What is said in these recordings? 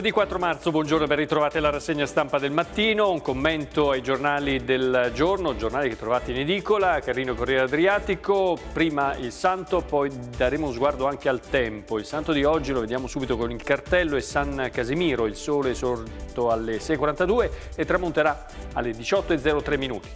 Giovedì 4 marzo, buongiorno, ben ritrovati alla rassegna stampa del mattino, un commento ai giornali del giorno, giornali che trovate in edicola, Carrino Corriere Adriatico, prima il Santo, poi daremo un sguardo anche al tempo. Il Santo di oggi lo vediamo subito con il cartello e San Casimiro, il sole sorto alle 6.42 e tramonterà alle 18.03 minuti.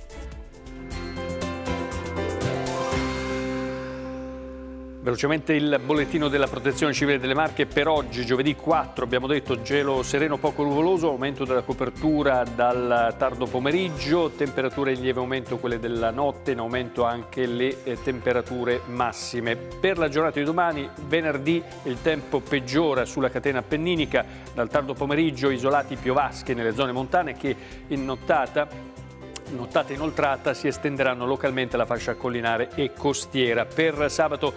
Velocemente il bollettino della protezione civile delle Marche per oggi, giovedì 4, abbiamo detto gelo sereno poco nuvoloso, aumento della copertura dal tardo pomeriggio, temperature in lieve aumento quelle della notte, in aumento anche le eh, temperature massime. Per la giornata di domani, venerdì, il tempo peggiora sulla catena appenninica, dal tardo pomeriggio isolati piovaschi nelle zone montane che in nottata nottata inoltrata si estenderanno localmente la fascia collinare e costiera. Per sabato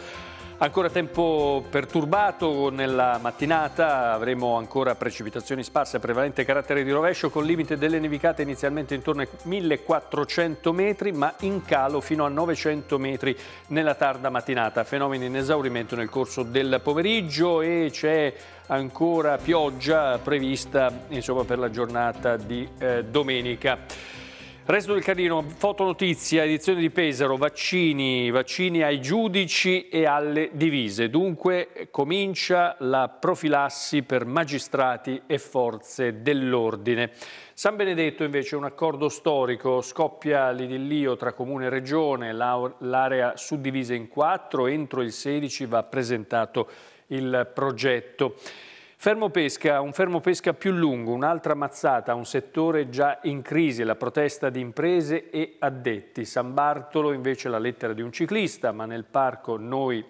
Ancora tempo perturbato nella mattinata, avremo ancora precipitazioni sparse, prevalente carattere di rovescio con limite delle nevicate inizialmente intorno ai 1400 metri ma in calo fino a 900 metri nella tarda mattinata, fenomeni in esaurimento nel corso del pomeriggio e c'è ancora pioggia prevista insomma, per la giornata di eh, domenica. Resto del Carino, fotonotizia, edizione di Pesaro, vaccini, vaccini ai giudici e alle divise. Dunque comincia la profilassi per magistrati e forze dell'ordine. San Benedetto invece un accordo storico, scoppia l'idillio tra comune e regione, l'area suddivisa in quattro, entro il 16 va presentato il progetto. Fermo pesca, un fermo pesca più lungo, un'altra mazzata a un settore già in crisi, la protesta di imprese e addetti. San Bartolo invece la lettera di un ciclista, ma nel parco noi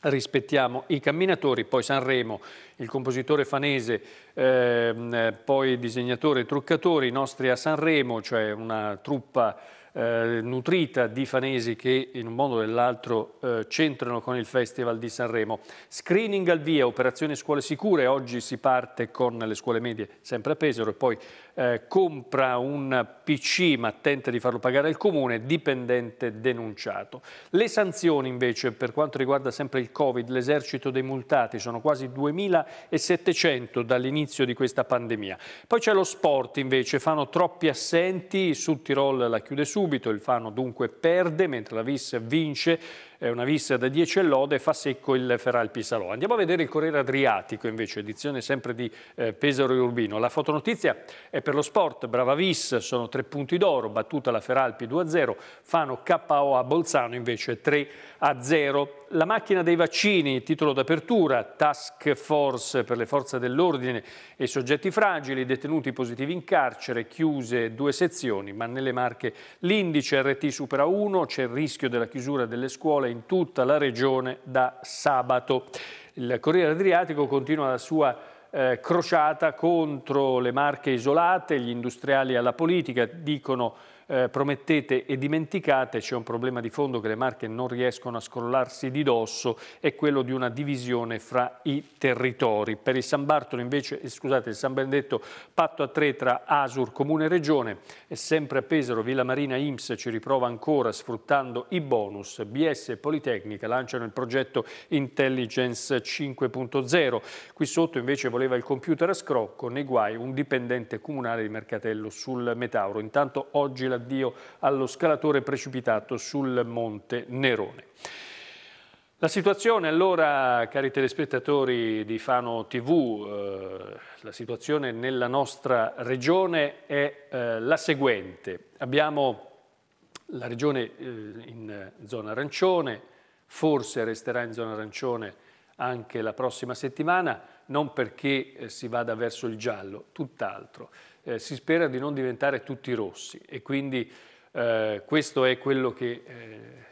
rispettiamo i camminatori, poi Sanremo, il compositore fanese, ehm, poi disegnatore e truccatori, i nostri a Sanremo, cioè una truppa eh, nutrita di fanesi che in un modo o nell'altro eh, c'entrano con il Festival di Sanremo. Screening al via, operazione scuole sicure, oggi si parte con le scuole medie sempre a Pesaro e poi eh, compra un PC ma tenta di farlo pagare al comune, dipendente denunciato. Le sanzioni invece per quanto riguarda sempre il Covid, l'esercito dei multati sono quasi 2.700 dall'inizio di questa pandemia. Poi c'è lo sport invece, fanno troppi assenti, su Tirol la chiude su subito, il Fano dunque perde mentre la Vis vince è una vista da 10 e lode, fa secco il Ferral Pisalò. Andiamo a vedere il Corriere Adriatico invece, edizione sempre di eh, Pesaro e Urbino. La fotonotizia è per lo sport, Brava Vis, sono tre punti d'oro, battuta la Feralpi 2-0, Fano KO a Bolzano invece 3-0. La macchina dei vaccini, titolo d'apertura, task force per le forze dell'ordine e soggetti fragili, detenuti positivi in carcere, chiuse due sezioni, ma nelle marche l'indice RT supera 1, c'è il rischio della chiusura delle scuole ore in tutta la regione da sabato. Il Corriere Adriatico continua la sua eh, crociata contro le marche isolate, gli industriali alla politica dicono che eh, promettete e dimenticate, c'è un problema di fondo che le Marche non riescono a scrollarsi di dosso, è quello di una divisione fra i territori. Per il San Bartolo invece, eh, scusate, il San Benedetto patto a tre tra Asur, Comune e Regione e sempre a Pesaro Villa Marina IMS ci riprova ancora sfruttando i bonus. BS e Politecnica lanciano il progetto Intelligence 5.0. Qui sotto invece voleva il computer a scrocco, nei guai un dipendente comunale di Mercatello sul Metauro. Intanto oggi la addio allo scalatore precipitato sul monte Nerone. La situazione allora, cari telespettatori di Fano TV, eh, la situazione nella nostra regione è eh, la seguente. Abbiamo la regione eh, in zona arancione, forse resterà in zona arancione anche la prossima settimana, non perché eh, si vada verso il giallo, tutt'altro eh, si spera di non diventare tutti rossi e quindi eh, questo è quello che eh,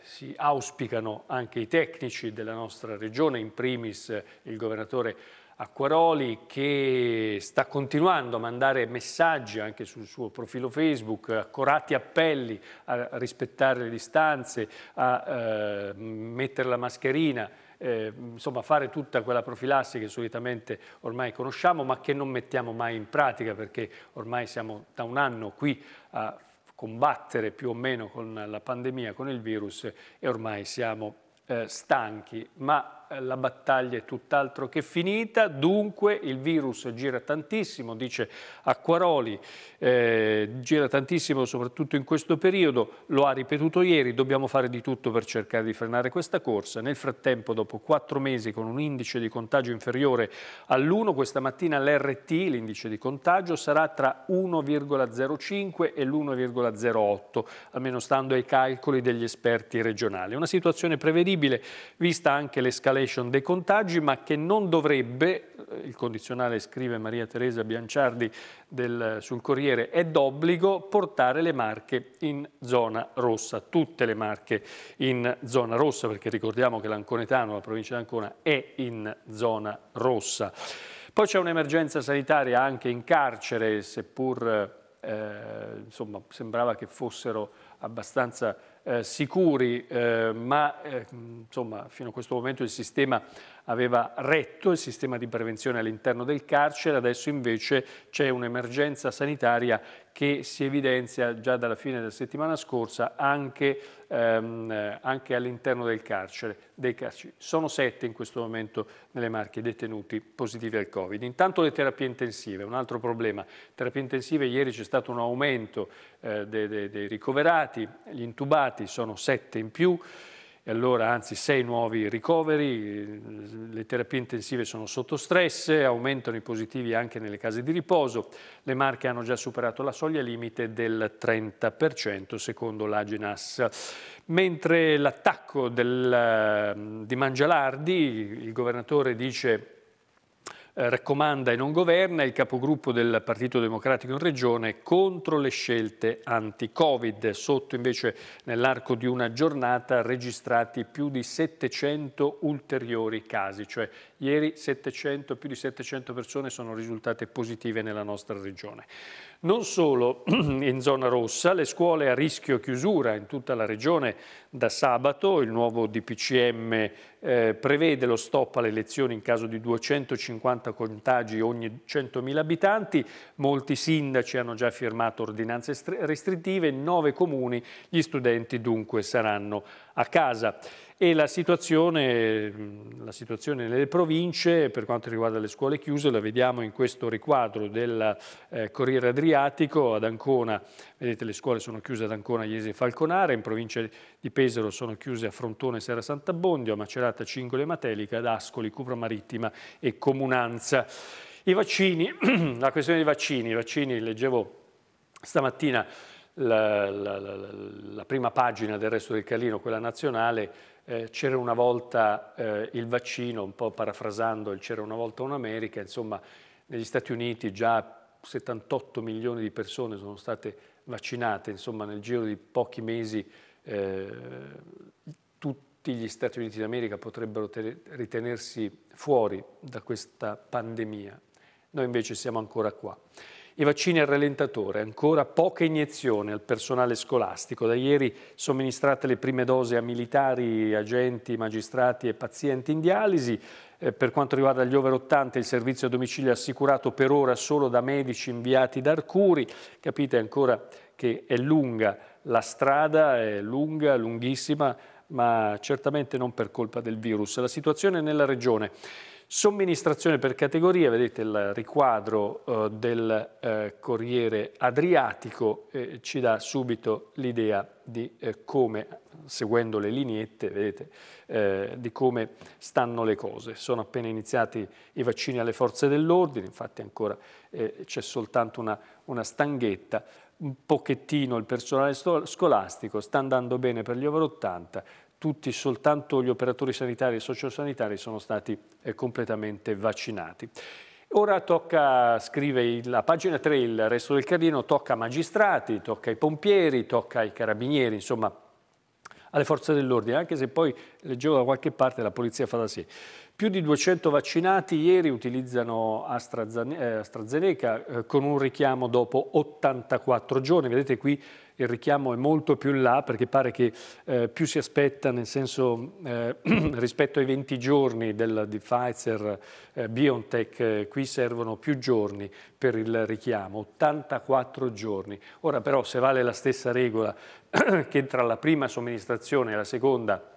si auspicano anche i tecnici della nostra regione, in primis eh, il governatore Acquaroli che sta continuando a mandare messaggi anche sul suo profilo Facebook, accorati appelli a rispettare le distanze, a eh, mettere la mascherina, eh, insomma, fare tutta quella profilassi che solitamente ormai conosciamo ma che non mettiamo mai in pratica perché ormai siamo da un anno qui a combattere più o meno con la pandemia, con il virus e ormai siamo eh, stanchi, ma eh, la battaglia è tutt'altro che finita, dunque il virus gira tantissimo, dice Acquaroli, eh, gira tantissimo soprattutto in questo periodo, lo ha ripetuto ieri, dobbiamo fare di tutto per cercare di frenare questa corsa, nel frattempo dopo quattro mesi con un indice di contagio inferiore all'1, questa mattina l'RT, l'indice di contagio, sarà tra 1,05 e l'1,08, almeno stando ai calcoli degli esperti regionali. Una situazione prevedibile, vista anche l'escalation l'escalation dei contagi, ma che non dovrebbe, eh, il condizionale scrive Maria Teresa Bianciardi del, sul Corriere, è d'obbligo portare le marche in zona rossa, tutte le marche in zona rossa, perché ricordiamo che l'Anconetano, la provincia di Ancona, è in zona rossa. Poi c'è un'emergenza sanitaria anche in carcere, seppur eh, insomma, sembrava che fossero abbastanza eh, sicuri, eh, ma eh, insomma, fino a questo momento il sistema aveva retto, il sistema di prevenzione all'interno del carcere, adesso invece c'è un'emergenza sanitaria che si evidenzia già dalla fine della settimana scorsa anche, ehm, eh, anche all'interno del carcere, dei carceri. Sono sette in questo momento nelle Marche detenuti positivi al Covid. Intanto le terapie intensive, un altro problema. Terapie intensive, ieri c'è stato un aumento eh, dei, dei, dei ricoverati, gli intubati sono sette in più, e allora anzi sei nuovi ricoveri, le terapie intensive sono sotto stress, aumentano i positivi anche nelle case di riposo, le marche hanno già superato la soglia limite del 30% secondo l'Agenas. Mentre l'attacco di Mangialardi, il governatore dice eh, raccomanda e non governa il capogruppo del Partito Democratico in Regione contro le scelte anti-Covid. Sotto invece nell'arco di una giornata registrati più di 700 ulteriori casi, cioè Ieri 700, più di 700 persone sono risultate positive nella nostra regione. Non solo in zona rossa, le scuole a rischio chiusura in tutta la regione da sabato, il nuovo DPCM eh, prevede lo stop alle lezioni in caso di 250 contagi ogni 100.000 abitanti, molti sindaci hanno già firmato ordinanze restrittive, in nove comuni gli studenti dunque saranno a casa e la situazione, la situazione, nelle province per quanto riguarda le scuole chiuse la vediamo in questo riquadro del eh, Corriere Adriatico ad Ancona, vedete le scuole sono chiuse ad Ancona, Iesi e Falconare, in provincia di Pesaro sono chiuse a Frontone, Serra Sant'Abbondio, a Macerata, Cingole e Matelica, ad Ascoli, Cupra Marittima e Comunanza. I vaccini, la questione dei vaccini, i vaccini leggevo stamattina la, la, la, la, prima pagina del resto del Calino, quella nazionale, eh, c'era una volta eh, il vaccino, un po' parafrasando il c'era una volta un'America, insomma negli Stati Uniti già 78 milioni di persone sono state vaccinate, insomma nel giro di pochi mesi eh, tutti gli Stati Uniti d'America potrebbero ritenersi fuori da questa pandemia. Noi invece siamo ancora qua. I vaccini al rallentatore, ancora poche iniezioni al personale scolastico. Da ieri somministrate le prime dosi a militari, agenti, magistrati e pazienti in dialisi. Eh, per quanto riguarda gli over 80 il servizio a domicilio è assicurato per ora solo da medici inviati da Arcuri. Capite ancora che è lunga la strada, è lunga, lunghissima, ma certamente non per colpa del virus. La situazione nella regione. Somministrazione per categoria, vedete il riquadro eh, del eh, Corriere Adriatico, eh, ci dà subito l'idea di eh, come, seguendo le lineette, vedete, eh, di come stanno le cose. Sono appena iniziati i vaccini alle forze dell'ordine, infatti ancora eh, c'è soltanto una, una stanghetta, un pochettino il personale scolastico, sta andando bene per gli over 80, tutti, soltanto gli operatori sanitari e sociosanitari sono stati eh, completamente vaccinati. Ora tocca, scrive la pagina 3, il resto del Carlino, tocca a magistrati, tocca ai pompieri, tocca ai carabinieri, insomma alle forze dell'ordine, anche se poi leggevo da qualche parte, la polizia fa da sé. Più di 200 vaccinati ieri utilizzano eh, AstraZeneca, eh, con un richiamo dopo 84 giorni. Vedete qui il richiamo è molto più in là perché pare che eh, più si aspetta, nel senso eh, rispetto ai 20 giorni del, di Pfizer eh, BioNTech, eh, qui servono più giorni per il richiamo, 84 giorni. Ora però se vale la stessa regola che tra la prima somministrazione e la seconda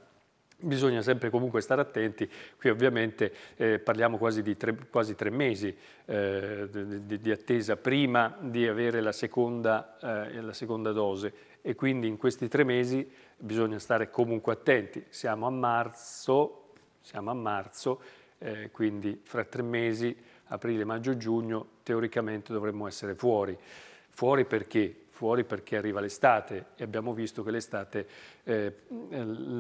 Bisogna sempre comunque stare attenti, qui ovviamente eh, parliamo quasi di tre, quasi tre mesi eh, di, di, attesa prima di avere la seconda, eh, la seconda dose e quindi in questi tre mesi bisogna stare comunque attenti. Siamo a marzo, siamo a marzo eh, quindi fra tre mesi, aprile, maggio, giugno, teoricamente dovremmo essere fuori. Fuori perché? fuori perché arriva l'estate e abbiamo visto che l'estate eh,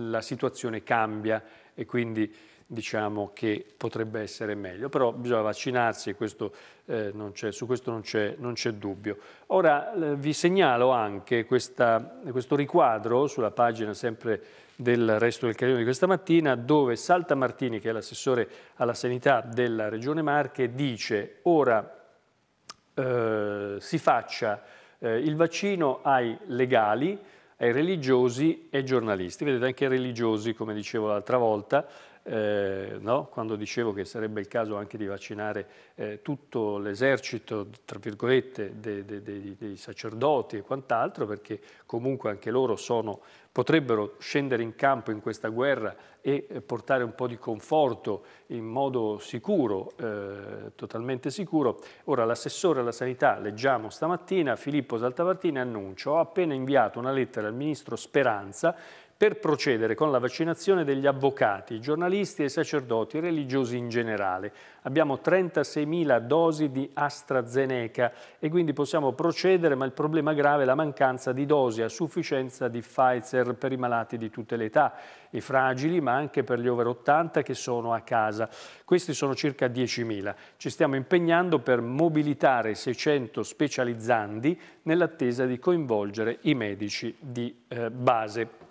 la situazione cambia e quindi diciamo che potrebbe essere meglio, però bisogna vaccinarsi e questo, eh, su questo non c'è, dubbio. Ora eh, vi segnalo anche questa, questo riquadro sulla pagina sempre del resto del carino di questa mattina dove Salta Martini, che è l'assessore alla sanità della Regione Marche, dice ora eh, si faccia eh, il vaccino ai legali, ai religiosi e ai giornalisti. Vedete anche i religiosi, come dicevo l'altra volta, eh, no? quando dicevo che sarebbe il caso anche di vaccinare eh, tutto l'esercito, tra virgolette, dei, dei, dei sacerdoti e quant'altro, perché comunque anche loro sono potrebbero scendere in campo in questa guerra e eh, portare un po' di conforto in modo sicuro, eh, totalmente sicuro. Ora l'assessore alla sanità, leggiamo stamattina, Filippo Saltamartini annuncia ho appena inviato una lettera al ministro Speranza per procedere con la vaccinazione degli avvocati, giornalisti e sacerdoti religiosi in generale. Abbiamo 36.000 dosi di AstraZeneca e quindi possiamo procedere, ma il problema grave è la mancanza di dosi a sufficienza di Pfizer per i malati di tutte le età, i fragili, ma anche per gli over 80 che sono a casa. Questi sono circa 10.000. Ci stiamo impegnando per mobilitare 600 specializzandi nell'attesa di coinvolgere i medici di eh, base.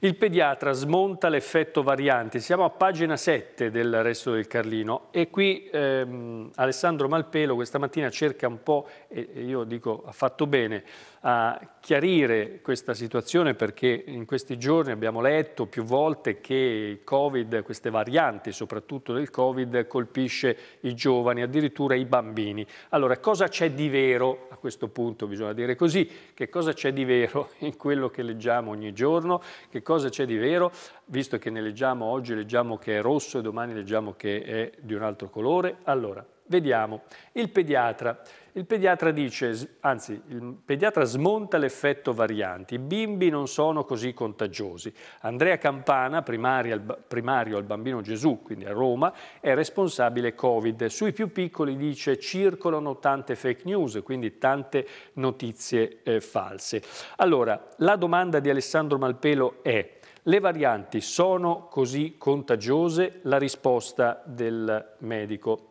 Il pediatra smonta l'effetto variante, siamo a pagina 7 del resto del Carlino e qui ehm, Alessandro Malpelo questa mattina cerca un po', e io dico ha fatto bene, a chiarire questa situazione perché in questi giorni abbiamo letto più volte che il Covid, queste varianti soprattutto del Covid, colpisce i giovani, addirittura i bambini. Allora, cosa c'è di vero, a questo punto bisogna dire così, che cosa c'è di vero in quello che leggiamo ogni giorno, che cosa c'è di vero, visto che ne leggiamo oggi, leggiamo che è rosso e domani leggiamo che è di un altro colore. Allora, Vediamo, il pediatra. Il pediatra dice, anzi, il pediatra smonta l'effetto varianti, i bimbi non sono così contagiosi. Andrea Campana, primario, primario al Bambino Gesù, quindi a Roma, è responsabile Covid. Sui più piccoli dice circolano tante fake news, quindi tante notizie eh, false. Allora, la domanda di Alessandro Malpelo è le varianti sono così contagiose? La risposta del medico.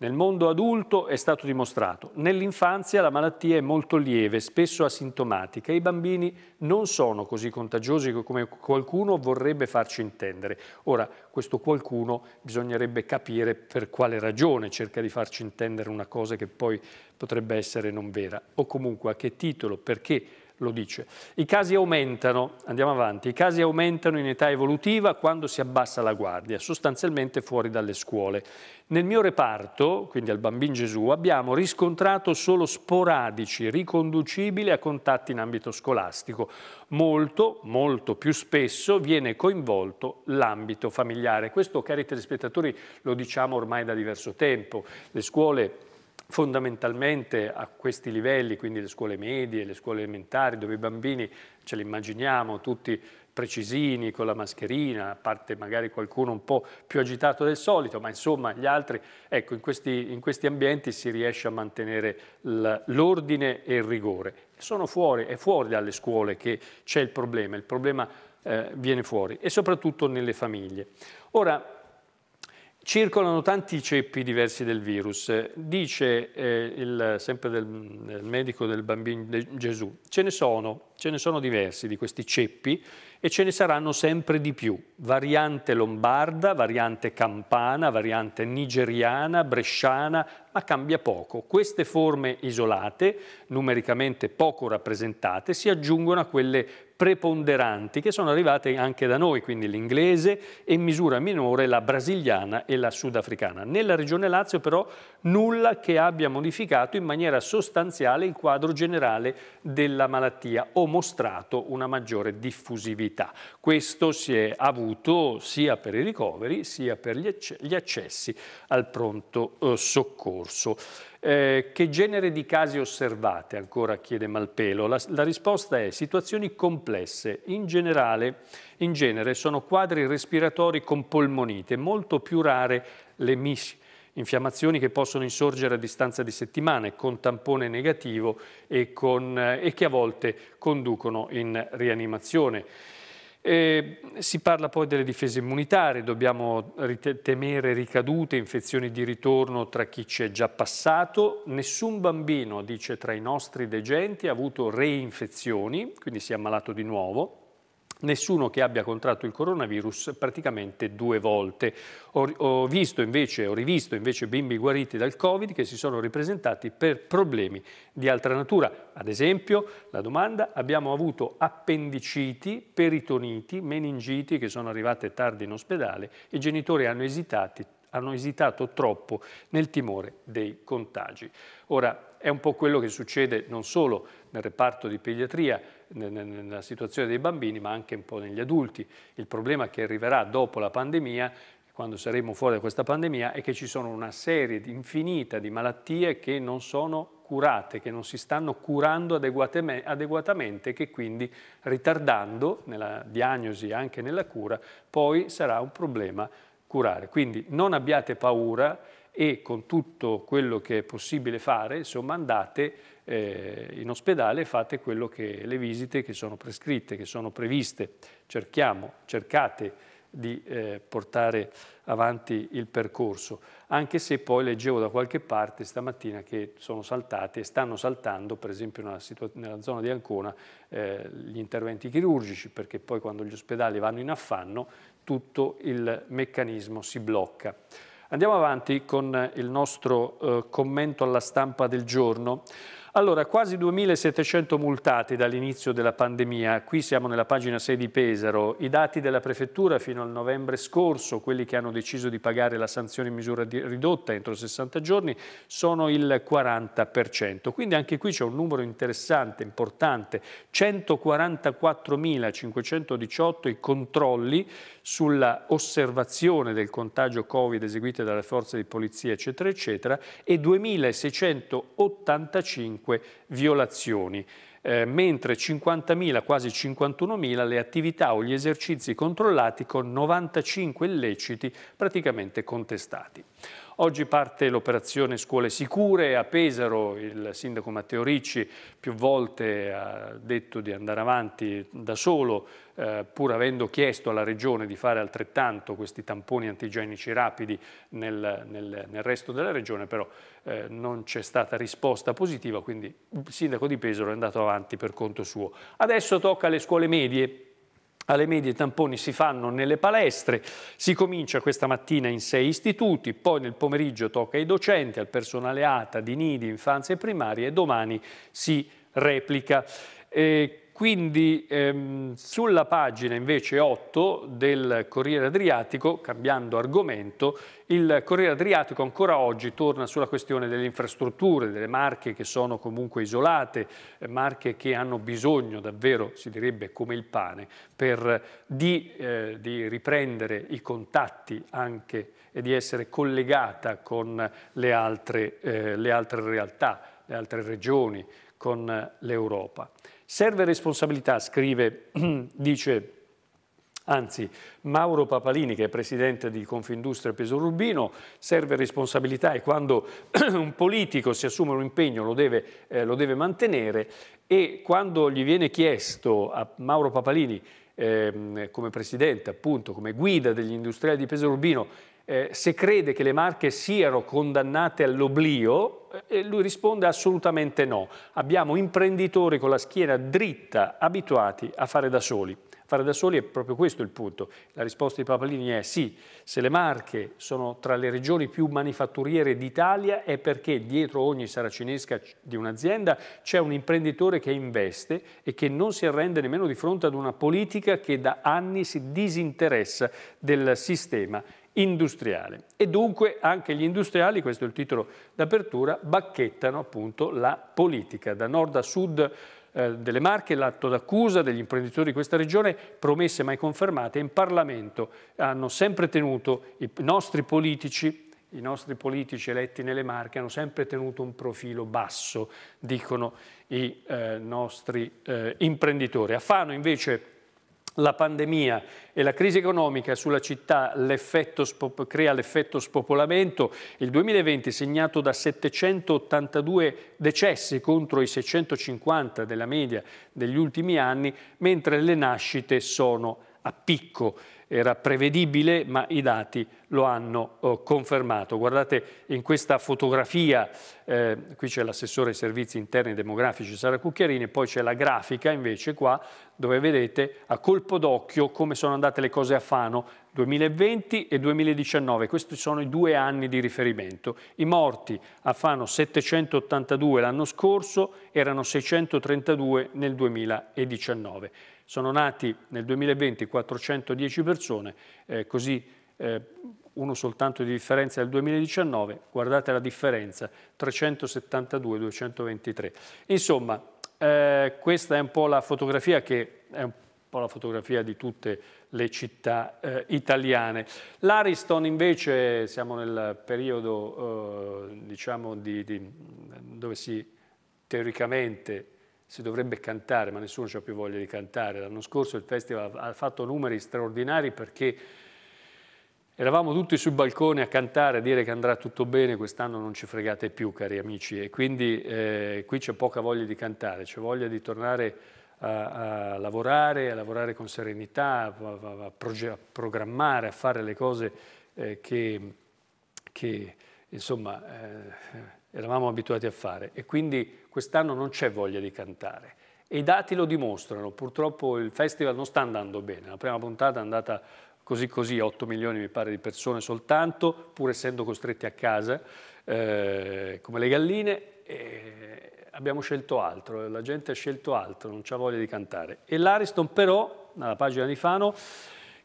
Nel mondo adulto è stato dimostrato. Nell'infanzia la malattia è molto lieve, spesso asintomatica. I bambini non sono così contagiosi come qualcuno vorrebbe farci intendere. Ora, questo qualcuno bisognerebbe capire per quale ragione cerca di farci intendere una cosa che poi potrebbe essere non vera o comunque a che titolo, perché lo dice. I casi aumentano, andiamo avanti, i casi aumentano in età evolutiva quando si abbassa la guardia, sostanzialmente fuori dalle scuole. Nel mio reparto, quindi al Bambin Gesù, abbiamo riscontrato solo sporadici, riconducibili a contatti in ambito scolastico. Molto, molto più spesso viene coinvolto l'ambito familiare. Questo, cari telespettatori, lo diciamo ormai da diverso tempo. Le scuole fondamentalmente a questi livelli, quindi le scuole medie, le scuole elementari, dove i bambini ce li immaginiamo tutti precisini, con la mascherina, a parte magari qualcuno un po' più agitato del solito, ma insomma gli altri, ecco, in questi, in questi ambienti si riesce a mantenere l'ordine e il rigore. Sono fuori, è fuori dalle scuole che c'è il problema, il problema eh, viene fuori e soprattutto nelle famiglie. Ora, Circolano tanti ceppi diversi del virus, dice eh, il, sempre del, del, medico del bambino de Gesù, ce ne, sono, ce ne sono diversi di questi ceppi e ce ne saranno sempre di più, variante lombarda, variante campana, variante nigeriana, bresciana, ma cambia poco. Queste forme isolate, numericamente poco rappresentate, si aggiungono a quelle preponderanti che sono arrivate anche da noi, quindi l'inglese e in misura minore la brasiliana e la sudafricana. Nella regione Lazio però nulla che abbia modificato in maniera sostanziale il quadro generale della malattia o mostrato una maggiore diffusività possibilità. Questo si è avuto sia per i ricoveri sia per gli accessi al pronto eh, soccorso. Eh, che genere di casi osservate ancora chiede Malpelo? La, la risposta è situazioni complesse. In, generale, in genere sono quadri respiratori con polmonite, molto più rare le MIS, infiammazioni che possono insorgere a distanza di settimane con tampone negativo e, con, eh, e che a volte conducono in rianimazione. E si parla poi delle difese immunitarie, dobbiamo temere ricadute, infezioni di ritorno tra chi ci è già passato. Nessun bambino, dice, tra i nostri degenti ha avuto reinfezioni, quindi si è ammalato di nuovo nessuno che abbia contratto il coronavirus praticamente due volte. Ho, ho, visto invece, ho rivisto invece bimbi guariti dal Covid che si sono ripresentati per problemi di altra natura. Ad esempio, la domanda, abbiamo avuto appendiciti, peritoniti, meningiti che sono arrivate tardi in ospedale, i genitori hanno esitato hanno esitato troppo nel timore dei contagi. Ora, è un po' quello che succede non solo nel reparto di pediatria, nella situazione dei bambini, ma anche un po' negli adulti. Il problema che arriverà dopo la pandemia quando saremo fuori da questa pandemia, è che ci sono una serie infinita di malattie che non sono curate, che non si stanno curando adeguatamente, che quindi ritardando nella diagnosi e anche nella cura, poi sarà un problema curare. Quindi non abbiate paura e con tutto quello che è possibile fare, insomma andate eh, in ospedale e fate che, le visite che sono prescritte, che sono previste. Cerchiamo, cercate di eh, portare avanti il percorso, anche se poi leggevo da qualche parte stamattina che sono saltate e stanno saltando, per esempio nella, nella zona di Ancona, eh, gli interventi chirurgici, perché poi quando gli ospedali vanno in affanno tutto il meccanismo si blocca. Andiamo avanti con eh, il nostro eh, commento alla stampa del giorno. Allora, quasi 2.700 multati dall'inizio della pandemia, qui siamo nella pagina 6 di Pesaro, i dati della prefettura fino al novembre scorso, quelli che hanno deciso di pagare la sanzione in misura ridotta entro 60 giorni, sono il 40%, quindi anche qui c'è un numero interessante, importante, 144.518 i controlli sulla osservazione del contagio Covid eseguite dalle forze di polizia, eccetera, eccetera, e 2.685 violazioni. Eh, mentre 50.000, quasi 51.000 le attività o gli esercizi controllati con 95 illeciti praticamente contestati. Oggi parte l'operazione Scuole Sicure, a Pesaro il sindaco Matteo Ricci più volte ha detto di andare avanti da solo eh, pur avendo chiesto alla Regione di fare altrettanto questi tamponi antigenici rapidi nel, nel, nel resto della Regione, però eh, non c'è stata risposta positiva, quindi il sindaco di Pesaro è andato avanti per conto suo. Adesso tocca alle scuole medie, alle medie i tamponi si fanno nelle palestre, si comincia questa mattina in sei istituti, poi nel pomeriggio tocca ai docenti, al personale ATA, di nidi, infanzia e primaria e domani si replica. Eh, quindi ehm, sulla pagina invece 8 del Corriere Adriatico, cambiando argomento, il Corriere Adriatico ancora oggi torna sulla questione delle infrastrutture, delle marche che sono comunque isolate, eh, marche che hanno bisogno davvero, si direbbe come il pane, per, eh, di, eh, di riprendere i contatti anche e di essere collegata con le altre, eh, le altre realtà, le altre regioni, con l'Europa. Serve responsabilità, scrive, dice Anzi, Mauro Papalini, che è presidente di Confindustria Pesorurbino, serve responsabilità e quando un politico si assume un impegno lo deve, eh, lo deve mantenere e quando gli viene chiesto a Mauro Papalini eh, come presidente, appunto, come guida degli industriali di Pesorurbino, eh, se crede che le Marche siano condannate all'oblio, eh, lui risponde assolutamente no. Abbiamo imprenditori con la schiena dritta, abituati a fare da soli. Fare da soli è proprio questo il punto. La risposta di Papalini è sì, se le Marche sono tra le regioni più manifatturiere d'Italia è perché dietro ogni saracinesca di un'azienda c'è un imprenditore che investe e che non si arrende nemmeno di fronte ad una politica che da anni si disinteressa del sistema industriale. E dunque anche gli industriali, questo è il titolo d'apertura, bacchettano appunto la politica. Da nord a sud eh, delle Marche, l'atto d'accusa degli imprenditori di questa regione, promesse mai confermate, in Parlamento hanno sempre tenuto i nostri politici i nostri politici eletti nelle Marche hanno sempre tenuto un profilo basso, dicono i eh, nostri eh, imprenditori. A Fano invece la pandemia e la crisi economica sulla città l'effetto, crea l'effetto spopolamento. Il 2020 segnato da 782 decessi contro i 650 della media degli ultimi anni, mentre le nascite sono a picco era prevedibile, ma i dati lo hanno eh, confermato. Guardate in questa fotografia, eh, qui c'è l'assessore ai servizi interni demografici Sara Cucchiarini, poi c'è la grafica invece qua dove vedete a colpo d'occhio come sono andate le cose a Fano 2020 e 2019, questi sono i due anni di riferimento. I morti a Fano 782 l'anno scorso, erano 632 nel 2019. Sono nati nel 2020 410 persone, eh, così eh, uno soltanto di differenza del 2019, guardate la differenza, 372-223. Insomma, eh, questa è un po' la fotografia che è un po' la fotografia di tutte le città eh, italiane. L'Ariston invece, siamo nel periodo eh, diciamo di, di, dove si teoricamente si dovrebbe cantare, ma nessuno ha più voglia di cantare. L'anno scorso il festival ha fatto numeri straordinari perché eravamo tutti sui balconi a cantare, a dire che andrà tutto bene, quest'anno non ci fregate più, cari amici. E quindi eh, qui c'è poca voglia di cantare, c'è voglia di tornare a, a, lavorare, a lavorare con serenità, a, a programmare, a fare le cose eh, che, che, insomma eh, eravamo abituati a fare. E quindi quest'anno non c'è voglia di cantare. E i dati lo dimostrano, purtroppo il festival non sta andando bene, la prima puntata è andata così così, 8 milioni mi pare di persone soltanto, pur essendo costretti a casa eh, come le galline, eh, abbiamo scelto altro, eh, la gente ha scelto altro, non c'ha voglia di cantare. E l'Ariston però, nella pagina di Fano,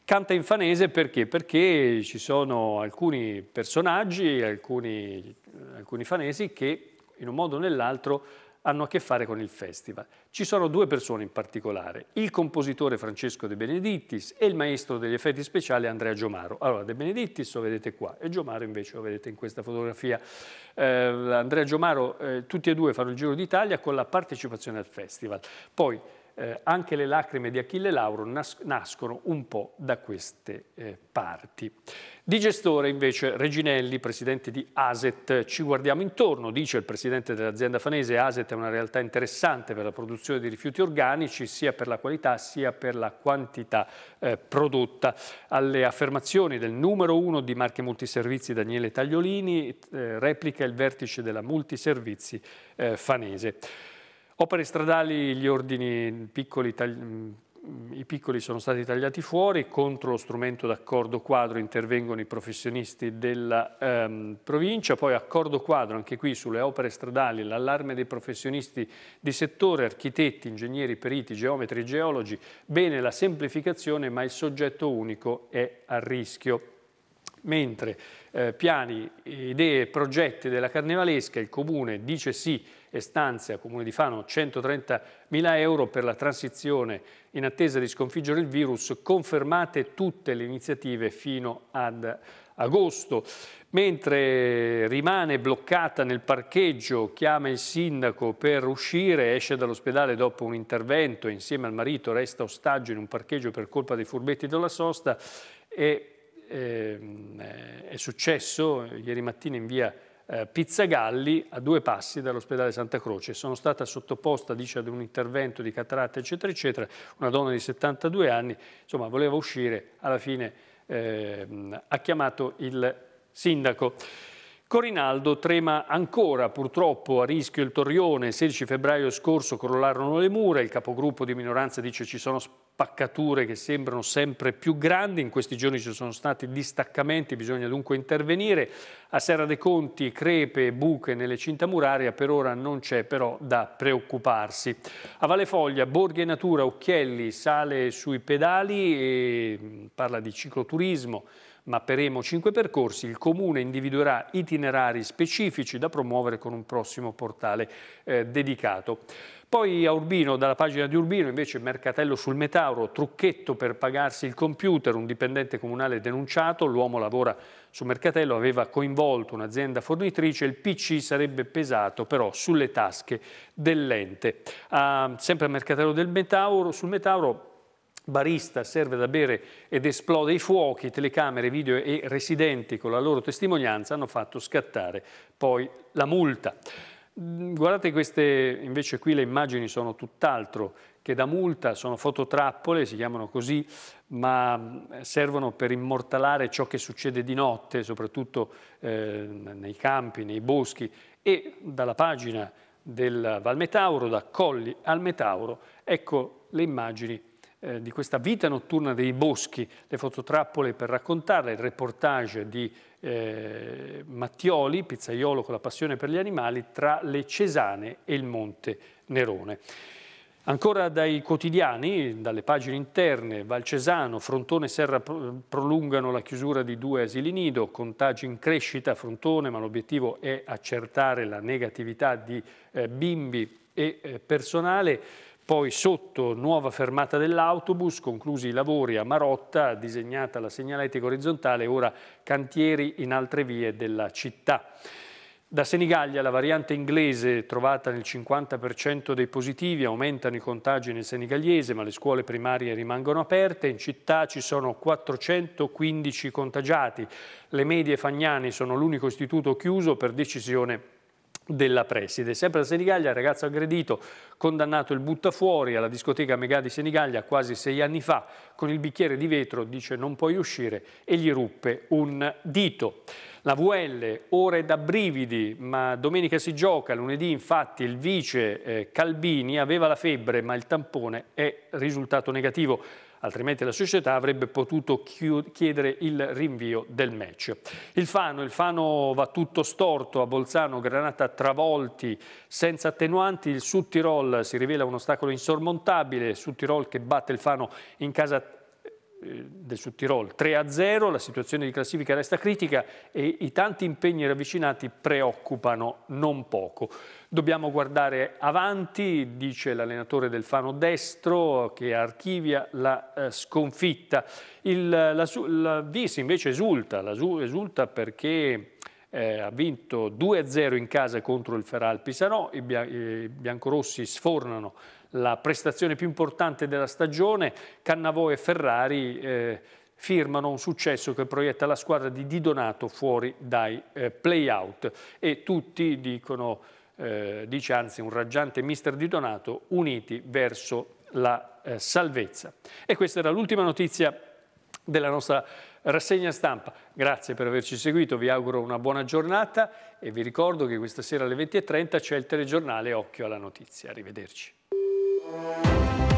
canta in fanese perché? Perché ci sono alcuni personaggi, alcuni, alcuni fanesi che in un modo o nell'altro hanno a che fare con il festival. Ci sono due persone in particolare, il compositore Francesco De Benedittis e il maestro degli effetti speciali Andrea Giomaro. Allora, De Benedittis lo vedete qua e Giomaro invece lo vedete in questa fotografia. Eh, Andrea Giomaro, eh, tutti e due fanno il giro d'Italia con la partecipazione al festival. Poi eh, anche le lacrime di Achille Lauro nas nascono un po' da queste eh, parti. Di gestore invece Reginelli, presidente di Aset, ci guardiamo intorno, dice il presidente dell'azienda fanese, Aset è una realtà interessante per la produzione di rifiuti organici sia per la qualità sia per la quantità eh, prodotta. Alle affermazioni del numero uno di Marche Multiservizi Daniele Tagliolini eh, replica il vertice della Multiservizi eh, fanese. Opere stradali, gli ordini piccoli, mm, i piccoli sono stati tagliati fuori, contro lo strumento d'accordo quadro intervengono i professionisti della ehm, provincia, poi accordo quadro anche qui sulle opere stradali, l'allarme dei professionisti di settore, architetti, ingegneri, periti, geometri, geologi, bene la semplificazione ma il soggetto unico è a rischio mentre eh, piani, idee, progetti della Carnevalesca, il Comune dice sì e stanzia Comune di Fano 130 mila euro per la transizione in attesa di sconfiggere il virus, confermate tutte le iniziative fino ad agosto. Mentre rimane bloccata nel parcheggio, chiama il sindaco per uscire, esce dall'ospedale dopo un intervento, insieme al marito resta ostaggio in un parcheggio per colpa dei furbetti della sosta e ehm, eh, è successo ieri mattina in via eh, Pizzagalli a due passi dall'ospedale Santa Croce. Sono stata sottoposta, dice, ad un intervento di cataratta, eccetera, eccetera, una donna di 72 anni, insomma, voleva uscire, alla fine eh, ha chiamato il sindaco. Corinaldo trema ancora, purtroppo a rischio il Torrione, il 16 febbraio scorso crollarono le mura, il capogruppo di minoranza dice ci sono spaccature che sembrano sempre più grandi, in questi giorni ci sono stati distaccamenti, bisogna dunque intervenire. A Serra dei Conti crepe, e buche nelle cinta muraria, per ora non c'è però da preoccuparsi. A Valle Foglia, Borghi e Natura, Occhielli sale sui pedali e mm, parla di cicloturismo, Mapperemo cinque percorsi, il Comune individuerà itinerari specifici da promuovere con un prossimo portale eh, dedicato. Poi a Urbino, dalla pagina di Urbino, invece mercatello sul Metauro, trucchetto per pagarsi il computer, un dipendente comunale denunciato, l'uomo lavora su mercatello, aveva coinvolto un'azienda fornitrice, il PC sarebbe pesato però sulle tasche dell'ente. Ah, sempre a mercatello del Metauro, sul Metauro barista serve da bere ed esplode i fuochi, telecamere, video e residenti con la loro testimonianza hanno fatto scattare poi la multa. Mm, guardate queste, invece qui le immagini sono tutt'altro che da multa, sono fototrappole, si chiamano così, ma mm, servono per immortalare ciò che succede di notte, soprattutto eh, nei campi, nei boschi e dalla pagina del Valmetauro, da Colli al Metauro, ecco le immagini eh, di questa vita notturna dei boschi, le fototrappole per raccontarla, il reportage di eh, Mattioli, pizzaiolo con la passione per gli animali, tra le Cesane e il Monte Nerone. Ancora dai quotidiani, dalle pagine interne, Valcesano, Frontone e Serra prolungano la chiusura di due asili nido, contagi in crescita a Frontone, ma l'obiettivo è accertare la negatività di eh, bimbi e eh, personale. Poi sotto nuova fermata dell'autobus, conclusi i lavori a Marotta, disegnata la segnaletica orizzontale, ora cantieri in altre vie della città. Da Senigallia la variante inglese trovata nel 50% dei positivi, aumentano i contagi nel senigallese ma le scuole primarie rimangono aperte, in città ci sono 415 contagiati, le medie fagnani sono l'unico istituto chiuso per decisione della preside. Sempre a Senigallia, il ragazzo aggredito, condannato il buttafuori alla discoteca Megà di Senigallia quasi sei anni fa, con il bicchiere di vetro dice non puoi uscire e gli ruppe un dito. La VL, ore da brividi, ma domenica si gioca, lunedì infatti il vice eh, Calbini aveva la febbre ma il tampone è risultato negativo altrimenti la società avrebbe potuto chiedere il rinvio del match. Il Fano, il Fano va tutto storto, a Bolzano Granata travolti senza attenuanti, il Sud Tirol si rivela un ostacolo insormontabile, Sud Tirol che batte il Fano in casa eh, del Sud Tirol 3 0, la situazione di classifica resta critica e i tanti impegni ravvicinati preoccupano non poco. Dobbiamo guardare avanti, dice l'allenatore del Fano Destro, che archivia la eh, sconfitta. Il, la, la Vis invece esulta, la, esulta perché eh, ha vinto 2-0 in casa contro il Feral Pisarò, i, bia, i biancorossi sfornano la prestazione più importante della stagione, Cannavò e Ferrari eh, firmano un successo che proietta la squadra di Di Donato fuori dai eh, play-out e tutti dicono eh, dice anzi un raggiante mister di Donato, uniti verso la eh, salvezza. E questa era l'ultima notizia della nostra rassegna stampa. Grazie per averci seguito, vi auguro una buona giornata e vi ricordo che questa sera alle 20.30 c'è il telegiornale Occhio alla Notizia. Arrivederci.